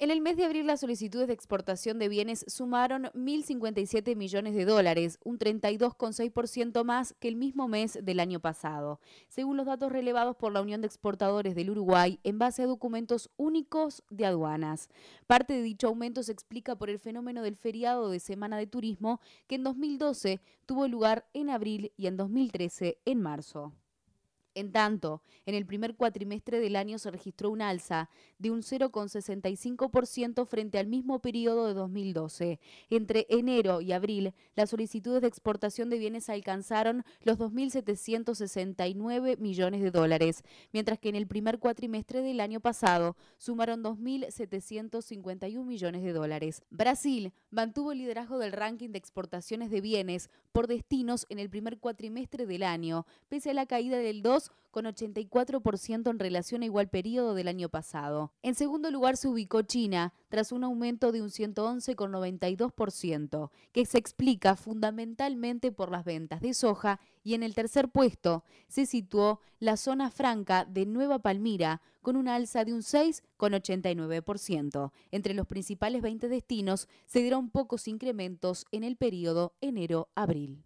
En el mes de abril las solicitudes de exportación de bienes sumaron 1.057 millones de dólares, un 32,6% más que el mismo mes del año pasado, según los datos relevados por la Unión de Exportadores del Uruguay en base a documentos únicos de aduanas. Parte de dicho aumento se explica por el fenómeno del feriado de Semana de Turismo que en 2012 tuvo lugar en abril y en 2013 en marzo. En tanto, en el primer cuatrimestre del año se registró un alza de un 0,65% frente al mismo periodo de 2012. Entre enero y abril, las solicitudes de exportación de bienes alcanzaron los 2.769 millones de dólares, mientras que en el primer cuatrimestre del año pasado sumaron 2.751 millones de dólares. Brasil mantuvo el liderazgo del ranking de exportaciones de bienes por destinos en el primer cuatrimestre del año, pese a la caída del 2 con 84% en relación a igual periodo del año pasado. En segundo lugar se ubicó China, tras un aumento de un 111,92%, que se explica fundamentalmente por las ventas de soja, y en el tercer puesto se situó la zona franca de Nueva Palmira, con una alza de un 6,89%. Entre los principales 20 destinos se dieron pocos incrementos en el periodo enero-abril.